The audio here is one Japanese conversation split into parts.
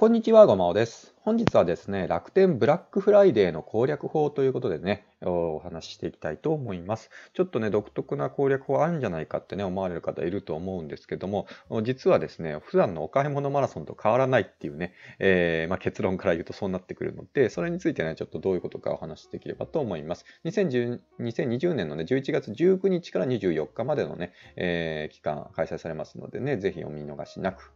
こんにちは、ごまおです。本日はですね、楽天ブラックフライデーの攻略法ということでね、お話ししていきたいと思います。ちょっとね、独特な攻略法あるんじゃないかってね、思われる方いると思うんですけども、実はですね、普段のお買い物マラソンと変わらないっていうね、えー、まあ、結論から言うとそうなってくるので、それについてね、ちょっとどういうことかお話しできればと思います。2020年のね、11月19日から24日までのね、えー、期間開催されますのでね、ぜひお見逃しなく。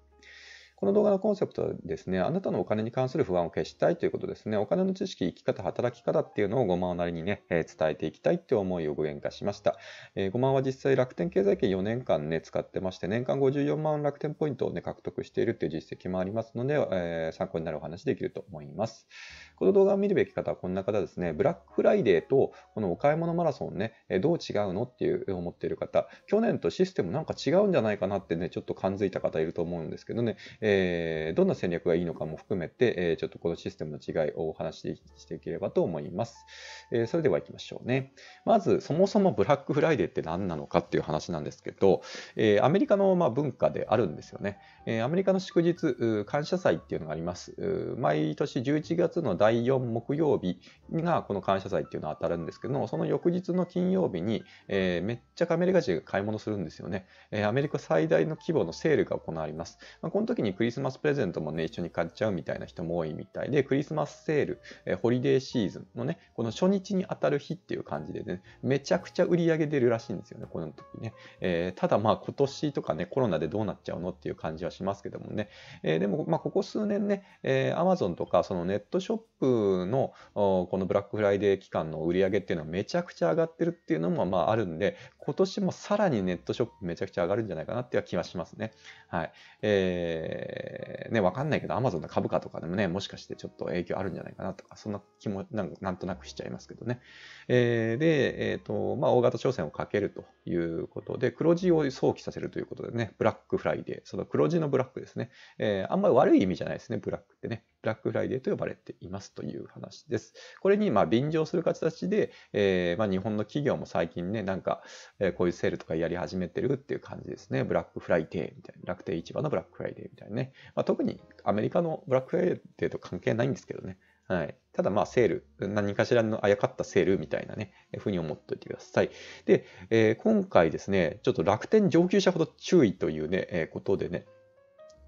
この動画のコンセプトはですね、あなたのお金に関する不安を消したいということですね、お金の知識、生き方、働き方っていうのを5万をなりにね、え伝えていきたいって思いを具現化しました。えー、5万は実際楽天経済圏4年間ね、使ってまして、年間54万楽天ポイントをね、獲得しているっていう実績もありますので、えー、参考になるお話できると思います。この動画を見るべき方はこんな方ですね、ブラックフライデーとこのお買い物マラソンね、どう違うのっていう思っている方、去年とシステムなんか違うんじゃないかなってね、ちょっと感づいた方いると思うんですけどね、えーえー、どんな戦略がいいのかも含めて、えー、ちょっとこのシステムの違いをお話ししていければと思います。えー、それでは行きましょうね。まず、そもそもブラックフライデーって何なのかっていう話なんですけど、えアメリカのま文化であるんですよね。えアメリカの祝日、感謝祭っていうのがあります。毎年11月の第4木曜日がこの感謝祭っていうのは当たるんですけども、その翌日の金曜日に、えめっちゃアメリカ人が買い物するんですよね。えアメリカ最大の規模のセールが行われます。まあ、この時にクリスマスプレゼントもね、一緒に買っちゃうみたいな人も多いみたいで、クリスマスセール、えホリデーシーズンのね、この初日に当たる日っていう感じでね、めちゃくちゃ売り上げ出るらしいんですよね、この時ね。えー、ただまあ今年とかね、コロナでどうなっちゃうのっていう感じはしますけどもね。えー、でもまあここ数年ね、えー、Amazon とかそのネットショップのこのブラックフライデー期間の売り上げっていうのはめちゃくちゃ上がってるっていうのもまああるんで、今年もさらにネットショップめちゃくちゃ上がるんじゃないかなっていう気はしますね。はい。えー、ね、わかんないけど、Amazon の株価とかでもね、もしかしてちょっと影響あるんじゃないかなとか、そんな気もなんなんとなくしちゃいますけどね。えー、で、えっ、ー、と、まあ、大型商戦をかけるということで、黒字を想起させるということでね、ブラックフライデー、その黒字のブラックですね。えー、あんまり悪い意味じゃないですね、ブラックってね。ブラックフライデーと呼ばれていますという話です。これにま便乗する形で、えー、ま日本の企業も最近ね、なんか、えこういうセールとかやり始めてるっていう感じですね。ブラックフライデーみたいな。楽天市場のブラックフライデーみたいなね。まあ、特にアメリカのブラックフライデーと関係ないんですけどね。はい。ただまあセール、何かしらのあやかったセールみたいなね、ふうに思っておいてください。で、えー、今回ですね、ちょっと楽天上級者ほど注意というね、えー、ことでね、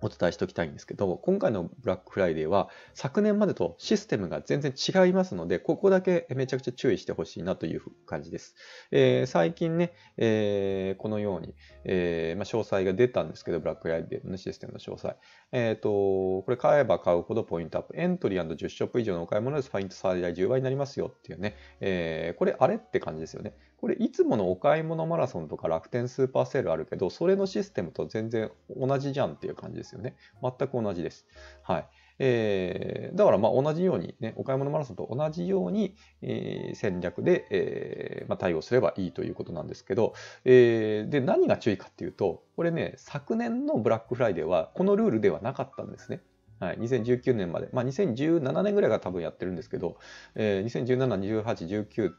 お伝えしておきたいんですけど、今回のブラックフライデーは昨年までとシステムが全然違いますので、ここだけめちゃくちゃ注意してほしいなという感じです。えー、最近ね、えー、このように、えー、まあ、詳細が出たんですけど、ブラックフライデーのシステムの詳細。えっ、と、これ買えば買うほどポイントアップ。エントリー &10 ショップ以上のお買い物です。ァイント最大10倍になりますよっていうね、えこれあれって感じですよね。これいつものお買い物マラソンとか楽天スーパーセールあるけど、それのシステムと全然同じじゃんっていう感じです。ですよね。全く同じです。はい。えー、だからま同じように、ね、お買い物マラソンと同じように、えー、戦略で、えーまあ、対応すればいいということなんですけど、えー、で何が注意かっていうとこれね昨年のブラックフライデーはこのルールではなかったんですね。はい、2019年まで、まあ、2017年ぐらいが多分やってるんですけど、えー、2017、18、19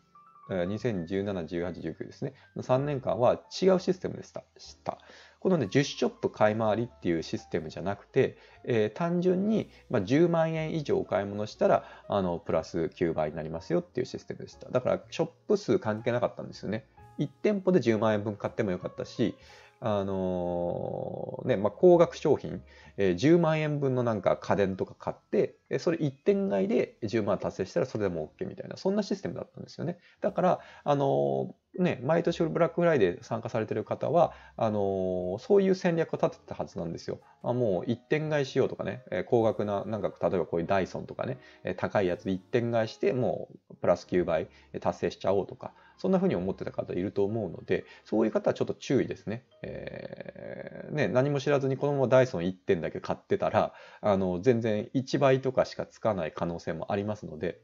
2017、18、19ですね。3年間は違うシステムでした。このね、10ショップ買い回りっていうシステムじゃなくて、えー、単純に、まあ、10万円以上お買い物したら、あの、プラス9倍になりますよっていうシステムでした。だから、ショップ数関係なかったんですよね。1店舗で10万円分買ってもよかったし、あのー、ね、まあ、高額商品、えー、10万円分のなんか家電とか買って、それ1点買いで10万達成したらそれでも OK みたいな、そんなシステムだったんですよね。だから、あのーね、毎年ブラックフライデー参加されてる方は、あのそういう戦略を立ててたはずなんですよ。あもう一点買いしようとかね、え高額な、なんか例えばこういうダイソンとかね、え高いやつ一点買いして、もうプラス9倍達成しちゃおうとか、そんな風に思ってた方いると思うので、そういう方はちょっと注意ですね。えー、ね何も知らずにこのままダイソン1点だけ買ってたら、あの全然1倍とかしかつかない可能性もありますので、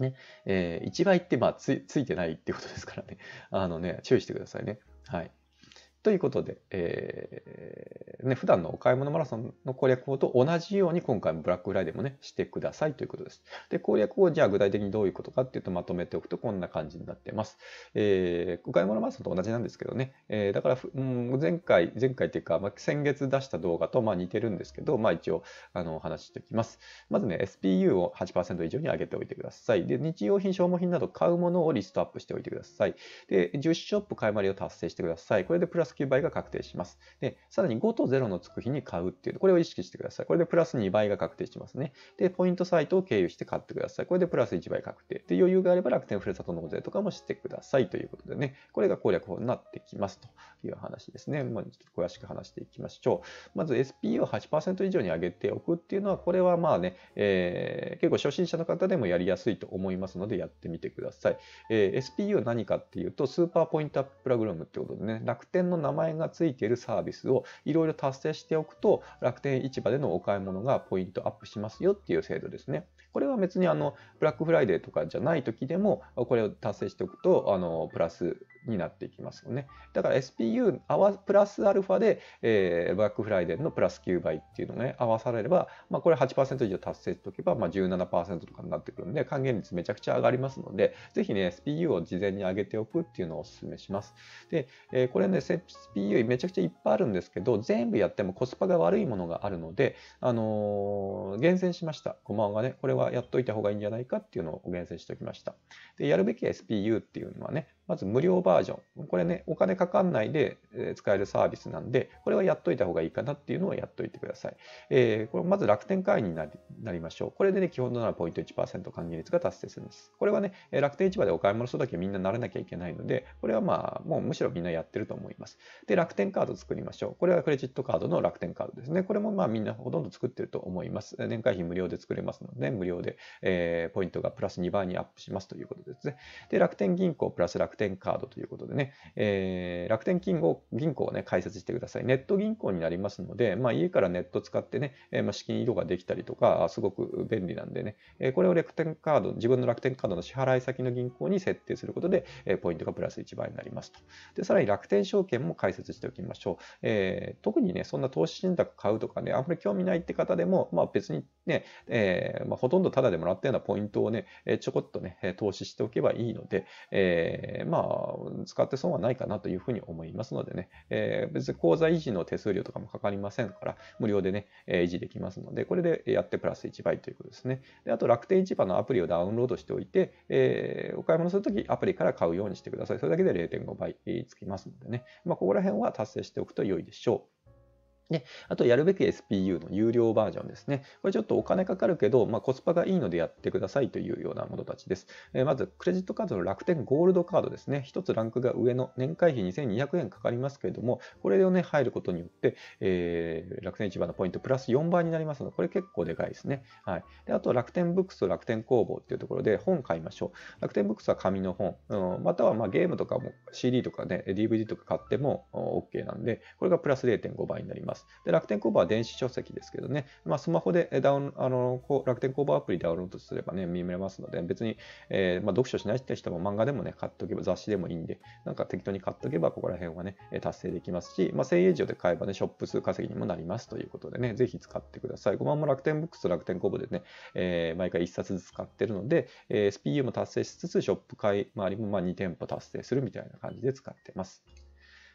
ね、えー、1倍ってまあついてないってことですからね。あのね、注意してくださいね。はい。ということで、えーね、普段のお買い物マラソンの攻略法と同じように今回もブラックフライデーもね、してくださいということです。で、攻略法じゃあ具体的にどういうことかっていうとまとめておくとこんな感じになってます。えー、お買い物マラソンと同じなんですけどね、えー、だから、うん、前回、前回っていうか、まあ、先月出した動画とまあ似てるんですけど、まあ一応あのお話ししておきます。まずね、SPU を8%以上に上げておいてください。で、日用品、消耗品など買うものをリストアップしておいてください。で、10ショップ買い回りを達成してください。これでプラス9倍が確定します。で、さらに5と0のつく日に買うっていう、これを意識してください。これでプラス2倍が確定しますね。で、ポイントサイトを経由して買ってください。これでプラス1倍確定。で、余裕があれば楽天ふるさと納税とかもしてくださいということでね、これが攻略法になってきますという話ですね。まあ、ちょっと詳しく話していきましょう。まず s p を8%以上に上げておくっていうのは、これはまあね、えー、結構初心者の方でもやりやすいと思いますので、やってみてください。えー、s p u は何かっていうと、スーパーポイントアッププログラムってことでね、楽天の名前が付いているサービスをいろいろ達成しておくと、楽天市場でのお買い物がポイントアップしますよっていう制度ですね。これは別にあのブラックフライデーとかじゃない時でも、これを達成しておくと、あのプラスになっていきますよね。だから SPU プラスアルファで、えー、バックフライデーのプラス9倍っていうのが、ね、合わされれば、まあ、これ8%以上達成しておけば、まあ、17%とかになってくるんで還元率めちゃくちゃ上がりますのでぜひね SPU を事前に上げておくっていうのをお勧めします。で、えー、これね SPU めちゃくちゃいっぱいあるんですけど全部やってもコスパが悪いものがあるので、あのー、厳選しました。5万がねこれはやっといた方がいいんじゃないかっていうのを厳選しておきました。でやるべき SPU っていうのはねまず無料バージョン。これね、お金かかんないで使えるサービスなんで、これはやっといた方がいいかなっていうのをやっといてください。えー、これまず楽天会員になりましょう。これでね、基本とならポイント1%還元率が達成するんです。これはね、楽天市場でお買い物するだけみんな慣れなきゃいけないので、これはまあ、もうむしろみんなやってると思います。で、楽天カード作りましょう。これはクレジットカードの楽天カードですね。これもまあみんなほとんど作ってると思います。年会費無料で作れますので、無料で、えー、ポイントがプラス2倍にアップしますということですね。で、楽天銀行プラス楽天天カードということでね、えー、楽天銀行銀行をね、開設してください。ネット銀行になりますので、まあ、家からネット使ってね、えー、まあ、資金移動ができたりとか、すごく便利なんでね、えこれを楽天カード、自分の楽天カードの支払い先の銀行に設定することで、えポイントがプラス1倍になりますと。で、さらに楽天証券も開設しておきましょう。え特にね、そんな投資信託買うとかね、あんまり興味ないって方でも、まあ、別にね、えまあ、ほとんどタダでもらったようなポイントをね、ちょこっとね、投資しておけばいいので、えーまあ、使って損はないかなというふうに思いますのでね、えー、別に口座維持の手数料とかもかかりませんから、無料でね、えー、維持できますので、これでやってプラス1倍ということですね。であと、楽天市場のアプリをダウンロードしておいて、えー、お買い物するとき、アプリから買うようにしてください。それだけで0.5倍つきますのでね、まあ、ここら辺は達成しておくと良いでしょう。で、あとやるべき SPU の有料バージョンですね。これちょっとお金かかるけど、まあ、コスパがいいのでやってくださいというようなものたちです。えー、まず、クレジットカードの楽天ゴールドカードですね。1つランクが上の年会費2200円かかりますけれども、これをね、入ることによって、えー、楽天市場のポイントプラス4倍になりますので、これ結構でかいですね。はい。で、あと、楽天ブックスと楽天工房っていうところで本買いましょう。楽天ブックスは紙の本、うん、またはまゲームとかも CD とかね、DVD とか買っても OK なんで、これがプラス0.5倍になります。。で楽天工房は電子書籍ですけどね、まあ、スマホでダウンあの楽天工房アプリダウンロードすればね、見れますので、別に、えー、まあ、読書しないって人も漫画でもね、買っておけば、雑誌でもいいんで、なんか適当に買っておけば、ここら辺はね、達成できますし、まあ、1000円以上で買えばね、ショップ数稼ぎにもなりますということでね、ぜひ使ってください。5万も楽天ブックスと楽天工房でね、えー、毎回1冊ずつ買ってるので、えー、SPU も達成しつつ、ショップ買い回りもま2店舗達成するみたいな感じで使ってます。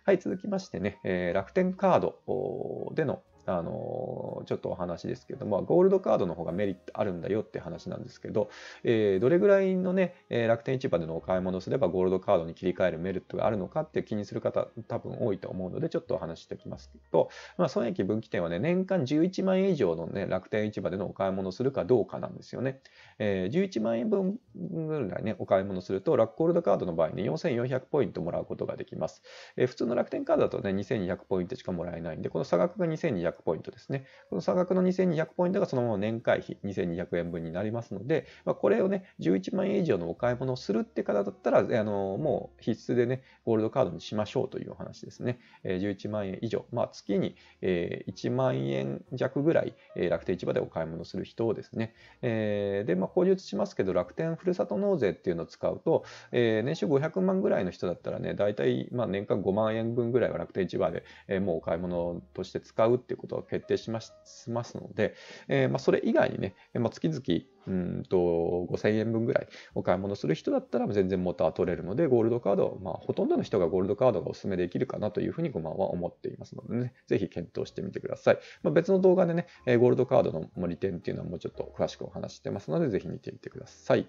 はい、続きましてね、え楽天カードでのあのちょっとお話ですけども、ゴールドカードの方がメリットあるんだよって話なんですけど、えー、どれぐらいのね、楽天市場でのお買い物をすればゴールドカードに切り替えるメリットがあるのかって気にする方多分多いと思うので、ちょっとお話しておきますと、まあ、損益分岐点はね、年間11万円以上のね、楽天市場でのお買い物をするかどうかなんですよね。えー、11万円分ぐらいね、お買い物すると、ラックゴールドカードの場合に、ね、4400ポイントもらうことができます。えー、普通の楽天カードだとね、2200ポイントしかもらえないんで、この差額が2200 2200ポイントですね。この差額の2200ポイントがそのまま年会費2200円分になりますので、まあ、これをね、11万円以上のお買い物をするって方だったら、あのもう必須でね、ゴールドカードにしましょうというお話ですね。え11万円以上、まあ、月に、え1万円弱ぐらい、え楽天市場でお買い物する人をですね、えで、まあ、口述しますけど、楽天ふるさと納税っていうのを使うと、え年収500万ぐらいの人だったらね、大体、まあ、年間5万円分ぐらいは楽天市場で、えもうお買い物として使うっていうことことが決定しますので、えまあ、それ以外にね、まあ、月々うんと5000円分ぐらいお買い物する人だったら全然モーター取れるのでゴールドカード、まあ、ほとんどの人がゴールドカードがおすすめできるかなというふうにごまんは思っていますのでねぜひ検討してみてください、まあ、別の動画でねゴールドカードの利点っていうのはもうちょっと詳しくお話してますのでぜひ見てみてください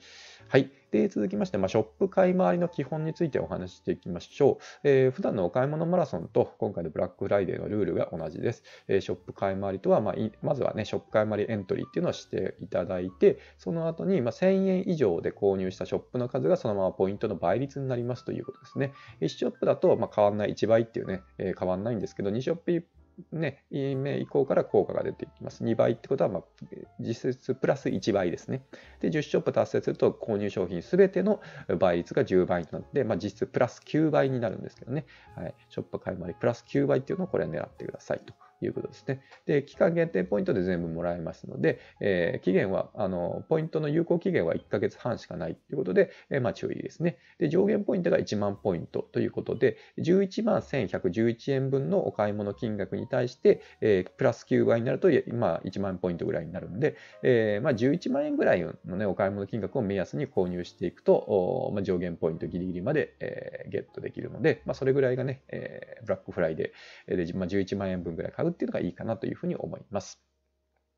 はいで続きまして、まあ、ショップ買い回りの基本についてお話ししていきましょう、えー、普段のお買い物マラソンと今回のブラックフライデーのルールが同じです、えー、ショップ買い回りとは、まあ、まずはねショップ買い回りエントリーっていうのをしていただいてその後に、ま1000円以上で購入したショップの数がそのままポイントの倍率になりますということですね。1ショップだと、ま変わんない、1倍っていうね、え変わんないんですけど、2ショップね、目以降から効果が出てきます。2倍ってことは、まあ、実質プラス1倍ですね。で、10ショップ達成すると購入商品すべての倍率が10倍となって、まあ、実質プラス9倍になるんですけどね。はい、ショップ買い回りプラス9倍っていうのをこれ狙ってくださいと。いうことですね。で、期間限定ポイントで全部もらえますので、えー、期限は、あの、ポイントの有効期限は1ヶ月半しかないということで、えー、まあ注意ですね。で、上限ポイントが1万ポイントということで、11万1111円分のお買い物金額に対して、えー、プラス9倍になると、まあ1万ポイントぐらいになるんで、えー、まあ11万円ぐらいのね、お買い物金額を目安に購入していくと、まあ、上限ポイントギリギリまで、えー、ゲットできるので、まあそれぐらいがね、えー、ブラックフライデーで、まあ、11万円分ぐらい買ううっていうのがいいかなというふうに思います。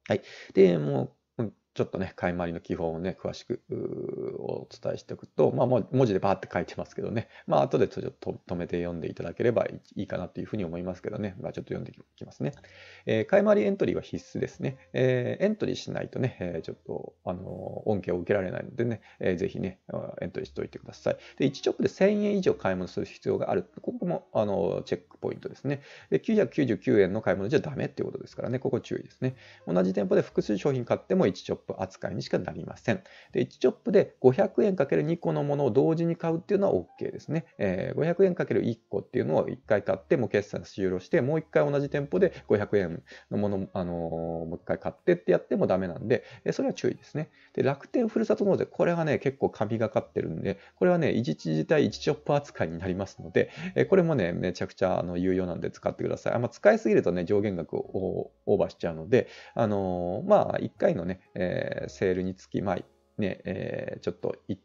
はい。で、もう、ちょっとね、買い回りの基本をね、詳しくお伝えしておくと、まあ、文字でバーって書いてますけどね、まあ、後でちょっと止めて読んでいただければいいかなというふうに思いますけどね、まあ、ちょっと読んでいきますね。えー、買い回りエントリーは必須ですね。えー、エントリーしないとね、えー、ちょっと、あの恩恵を受けられないのでね、えー、ぜひね、エントリーしておいてください。で、1チョップで1000円以上買い物する必要がある。ここも、あのチェックポイントですね。で999円の買い物じゃダメってことですからね、ここ注意ですね。同じ店舗で複数商品買っても1チョップ扱いにしかなりません。で1チョップで500円 ×2 個のものを同時に買うっていうのは OK ですね。えー、500円 ×1 個っていうのを1回買ってもう決算終了して、もう1回同じ店舗で500円のもの、あのー、もう1回買ってってやってもダメなんで、それは注意ですね。で楽天ふるさと納税、これはね、結構神がかってるんで、これはね、一時事態1チョップ扱いになりますので、これもね、めちゃくちゃの有用なんで使ってください。あまあ、使いすぎるとね、上限額をオーバーしちゃうので、あのー、まあ、1回のね、えー、セールにつき、まあ、ね、えー、ちょっと1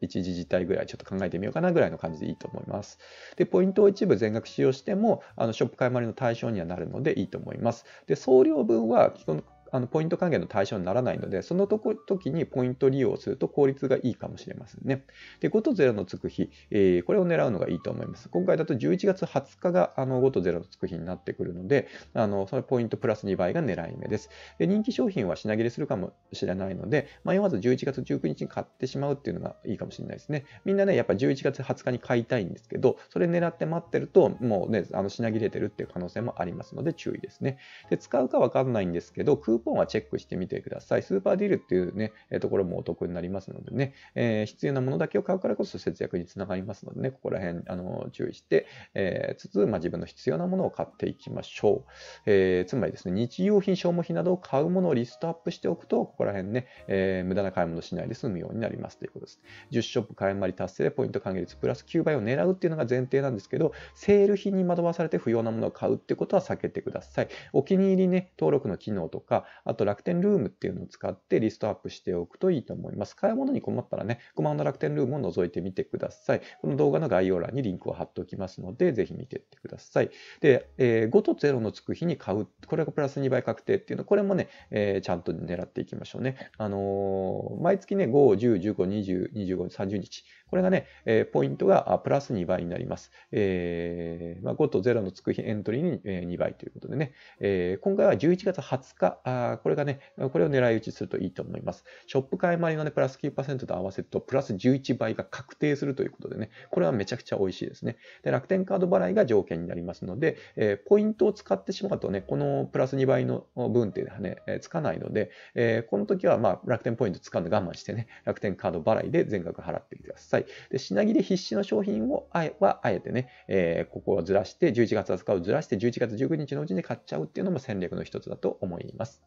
一時事態ぐらいちょっと考えてみようかなぐらいの感じでいいと思います。で、ポイントを一部全額使用しても、あのショップ買い回りの対象にはなるのでいいと思います。で、送料分は基本あのポイント還元の対象にならないので、そのとこ時にポイント利用すると効率がいいかもしれませんね。で、5と0のつく日、えー、これを狙うのがいいと思います。今回だと11月20日があの5と0のつく日になってくるので、あのそのポイントプラス2倍が狙い目です。で人気商品は品切れするかもしれないので、迷わず11月19日に買ってしまうっていうのがいいかもしれないですね。みんなね、やっぱ11月20日に買いたいんですけど、それ狙って待ってると、もうね、あの品切れてるっていう可能性もありますので注意ですね。で使うかかんないんですけど、クーポンはチェックしてみてください。スーパーディールっていうね、えところもお得になりますのでね、えー、必要なものだけを買うからこそ節約につながりますのでね、ここら辺、あの、注意して、えー、つつ、まあ、自分の必要なものを買っていきましょう。えー、つまりですね、日用品、消耗品などを買うものをリストアップしておくと、ここら辺ね、えー、無駄な買い物しないで済むようになりますということです。10ショップ買い回り達成でポイント還元率プラス9倍を狙うっていうのが前提なんですけど、セール品に惑わされて不要なものを買うってことは避けてください。お気に入りね、登録の機能とか、あと楽天ルームっていうのを使ってリストアップしておくといいと思います。買い物に困ったらね、コマンド楽天ルームを覗いてみてください。この動画の概要欄にリンクを貼っておきますので、ぜひ見ていってください。で、えー、5と0のつく日に買う。これがプラス2倍確定っていうの、これもね、えー、ちゃんと狙っていきましょうね。あのー、毎月ね、5、10、15、20、25、30日これがね、えポイントがプラス2倍になります。えー、まあ、5と0のつく日エントリーに2倍ということでね、えー、今回は11月20日あ、これがね、これを狙い撃ちするといいと思います。ショップ買い回りのね、プラス9%と合わせると、プラス11倍が確定するということでね、これはめちゃくちゃ美味しいですね。で楽天カード払いが条件になりますので、えー、ポイントを使ってしまうとね、このプラス2倍の分っていうのはね、つかないので、えこの時はま楽天ポイント使うの我慢してね、楽天カード払いで全額払ってください。で、品切れ必至の商品をあえはあえてね、えー、ここをずらして、11月20日をずらして、11月19日のうちに買っちゃうっていうのも戦略の一つだと思います。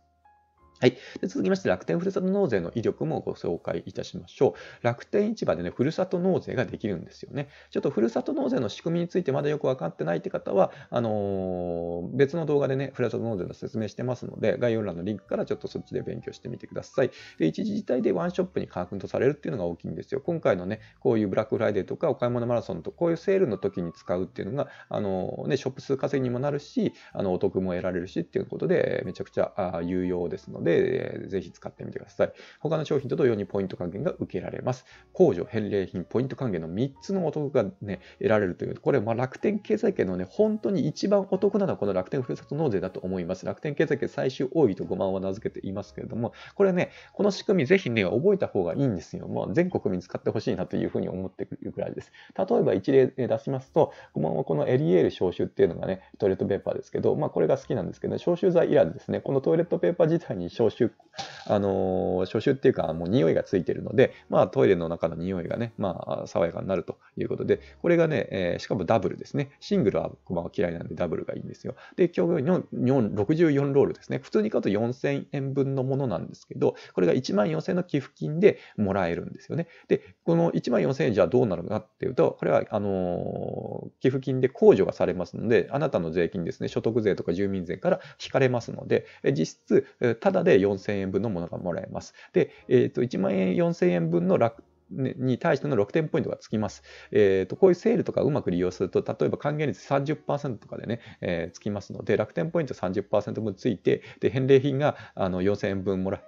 はい。で続きまして、楽天ふるさと納税の威力もご紹介いたしましょう。楽天市場でね、ふるさと納税ができるんですよね。ちょっとふるさと納税の仕組みについてまだよくわかってないって方は、あのー、別の動画でね、ふるさと納税の説明してますので、概要欄のリンクからちょっとそっちで勉強してみてください。で、一時自体でワンショップにカウントされるっていうのが大きいんですよ。今回のね、こういうブラックフライデーとかお買い物マラソンとこういうセールの時に使うっていうのが、あのー、ね、ショップ数稼ぎにもなるし、あの、お得も得られるしっていうことで、めちゃくちゃ有用ですので、で、ぜひ使ってみてください。他の商品と同様にポイント還元が受けられます。控除、返礼品、ポイント還元の3つのお得がね、得られるという、これ、ま楽天経済圏のね、本当に一番お得なのはこの楽天ふるさと納税だと思います。楽天経済圏最終多いと5万は名付けていますけれども、これね、この仕組みぜひね、覚えた方がいいんですよ。もう全国民使ってほしいなというふうに思っているくらいです。例えば一例出しますと、5万はこのエリエール消臭っていうのがね、トイレットペーパーですけど、まあこれが好きなんですけど、ね、消臭剤いらずですね、このトイレットペーパー自体に消臭、あのー、消臭っていうか、もう匂いがついてるので、まあ、トイレの中の匂いがね、まあ、爽やかになるということで、これがね、えー、しかもダブルですね。シングルは僕は嫌いなんでダブルがいいんですよ。で、今日の64ロールですね。普通に買うと4000円分のものなんですけど、これが1万4000円の寄付金でもらえるんですよね。で、この1万4000円じゃどうなるかっていうと、これは、あのー、寄付金で控除がされますので、あなたの税金ですね、所得税とか住民税から引かれますので、実質、ただで4000円分のものがもらえます。で、えー、と1万円4000円分の楽に対しての6点ポイントがつきます。えーと、こういうセールとかうまく利用すると、例えば還元率30%とかでね、えー、つきますので、楽天ポイント30%分ついて、で返礼品があの4000円分もら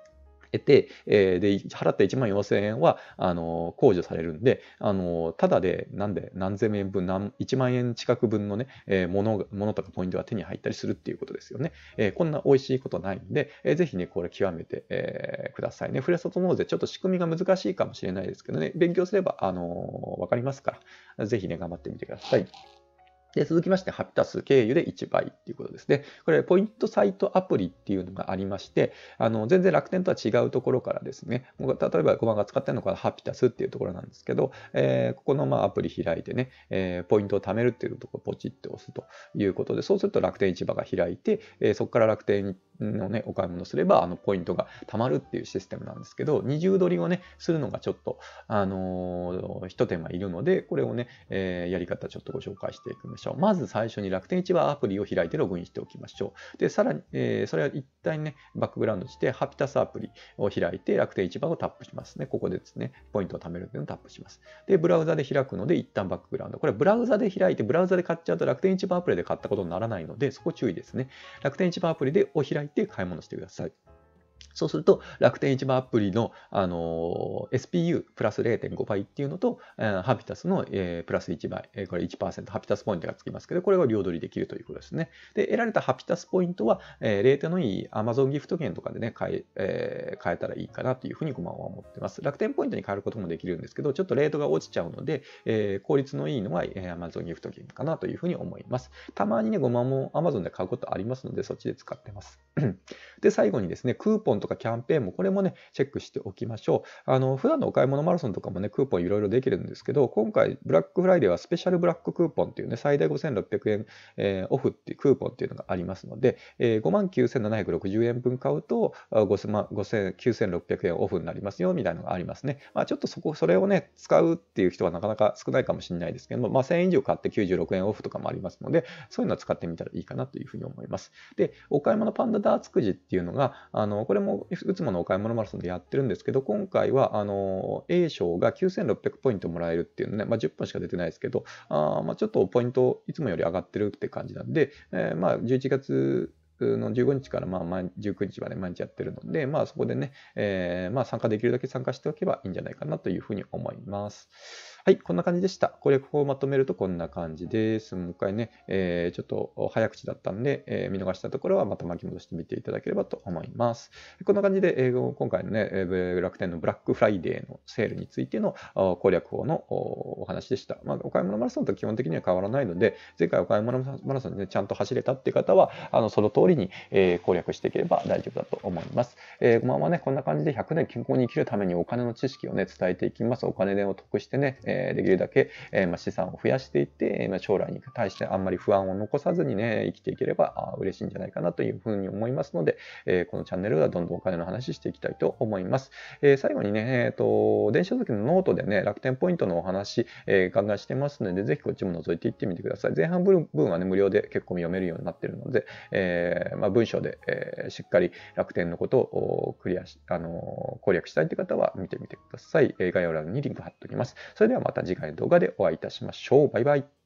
得て、えー、で、払った1万4000円は、あの、控除されるんで、あの、ただで、なんで、何千円分、何、1万円近く分のね、えー、もの、ものとかポイントが手に入ったりするっていうことですよね。えー、こんな美味しいことないんで、えー、ぜひね、これ極めて、えー、くださいね。ふれさと納税、ちょっと仕組みが難しいかもしれないですけどね、勉強すれば、あのわかりますから、ぜひね、頑張ってみてください。で続きまして、ハピタス経由で1倍っていうことですね。これ、ポイントサイトアプリっていうのがありまして、あの全然楽天とは違うところからですね、例えば5番が使ってるのがハピタスっていうところなんですけど、えー、ここのまあアプリ開いてね、えー、ポイントを貯めるっていうところをポチッと押すということで、そうすると楽天市場が開いて、えー、そこから楽天のね、お買い物すれば、あの、ポイントが貯まるっていうシステムなんですけど、二重取りをね、するのがちょっと、あのー、一手間いるので、これをね、えー、やり方ちょっとご紹介していくしょう。まず最初に楽天市場アプリを開いてログインしておきましょう。で、さらに、えー、それは一旦ね、バックグラウンドして、ハピタスアプリを開いて楽天市場をタップしますね。ここでですね、ポイントを貯めるというのをタップします。で、ブラウザで開くので、一旦バックグラウンド。これ、ブラウザで開いて、ブラウザで買っちゃうと楽天市場アプリで買ったことにならないので、そこ注意ですね。楽天市場アプリでを開いて買い物してください。そうすると楽天市場アプリの、あの SPU プラス0.5倍っていうのと、えー、ハピタスの、えー、プラス1倍、えー、これ1%、ハピタスポイントがつきますけど、これを両取りできるということですね。で、得られたハピタスポイントは、えー、レートのいい Amazon ギフト券とかでね、買ええー、買えたらいいかなというふうにごまは思ってます。楽天ポイントに変えることもできるんですけど、ちょっとレートが落ちちゃうので、えー、効率のいいのは、えー、Amazon ギフト券かなというふうに思います。たまにね、ごまも Amazon で買うことありますので、そっちで使ってます。で、最後にですね、クーポンとかキャンペーンもこれもね、チェックしておきましょう。あの、普段のお買い物マラソンとかもね、クーポンいろいろできるんですけど、今回、ブラックフライデーはスペシャルブラッククーポンっていうね、最大5600円、えー、オフっていうクーポンっていうのがありますので、えー、59,760円分買うと、59,600円オフになりますよ、みたいなのがありますね。まあ、ちょっとそこ、それをね、使うっていう人はなかなか少ないかもしれないですけども、まあ、1000円以上買って96円オフとかもありますので、そういうのを使ってみたらいいかなというふうに思います。で、お買い物パンダダーツくじっていうのが、あの、これももいつものお買い物マラソンでやってるんですけど、今回はあの A 賞が9600ポイントもらえるっていうのね、まあ、10本しか出てないですけど、あまあ、ちょっとポイントいつもより上がってるって感じなんで、えー、まあ11月の15日からまあ19日まで毎日やってるので、まあ、そこでね、えー、まあ参加できるだけ参加しておけばいいんじゃないかなというふうに思います。はい、こんな感じでした。攻略法をまとめるとこんな感じです。もう一回ね、えー、ちょっと早口だったんで、えー、見逃したところはまた巻き戻してみていただければと思います。こんな感じで、えー、今回のね、楽天のブラックフライデーのセールについての攻略法のお話でした。まあ、お買い物マラソンと基本的には変わらないので、前回お買い物マラソンで、ね、ちゃんと走れたって方は、あのその通りに、え攻略していければ大丈夫だと思います。えー、ままね、こんな感じで100年健康に生きるためにお金の知識をね、伝えていきます。お金を得してね、えできるだけ、えま資産を増やしていって、ま将来に対してあんまり不安を残さずにね、生きていければ嬉しいんじゃないかなというふうに思いますので、えこのチャンネルではどんどんお金の話していきたいと思います。え最後にね、えーと、電子書籍のノートでね、楽天ポイントのお話、えガンガンしてますので、ぜひこっちも覗いていってみてください。前半部分はね、無料で結構読めるようになってるので、えー、ま文章で、えー、しっかり楽天のことをクリアし、あのー、攻略したいという方は見てみてください。概要欄にリンク貼っておきます。それでははまた次回の動画でお会いいたしましょう。バイバイ。